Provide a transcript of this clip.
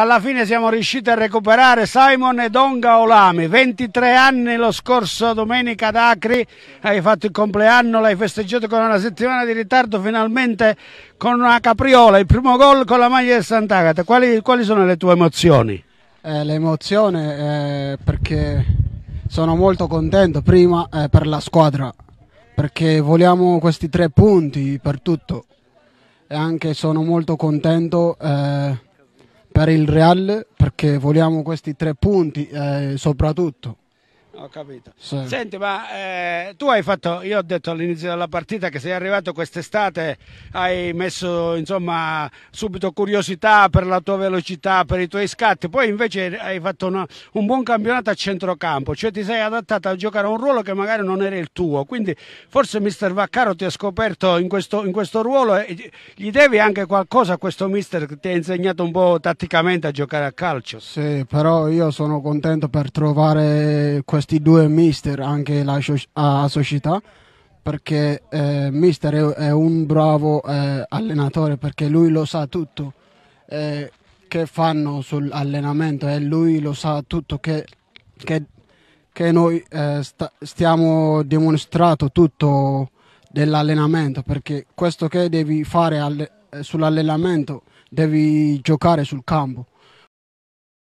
alla fine siamo riusciti a recuperare Simon Edonga Olami, 23 anni lo scorso domenica ad Acri, hai fatto il compleanno, l'hai festeggiato con una settimana di ritardo, finalmente con una capriola, il primo gol con la maglia del Sant'Agata, quali, quali, sono le tue emozioni? Eh, L'emozione eh, perché sono molto contento prima eh, per la squadra, perché vogliamo questi tre punti per tutto e anche sono molto contento eh, per il Real perché vogliamo questi tre punti e eh, soprattutto ho capito. Sì. Senti, ma eh, tu hai fatto, io ho detto all'inizio della partita che sei arrivato quest'estate, hai messo insomma subito curiosità per la tua velocità, per i tuoi scatti, poi invece hai fatto una, un buon campionato a centrocampo, cioè ti sei adattato a giocare a un ruolo che magari non era il tuo, quindi forse mister Vaccaro ti ha scoperto in questo, in questo ruolo e gli devi anche qualcosa a questo mister che ti ha insegnato un po' tatticamente a giocare a calcio. Sì, però io sono contento per trovare questo questi due mister anche la, la società perché eh, mister è, è, un bravo eh, allenatore perché lui lo sa tutto eh, che fanno sull'allenamento e lui lo sa tutto che, che, che noi eh, sta, stiamo dimostrando tutto dell'allenamento perché questo che devi fare sull'allenamento devi giocare sul campo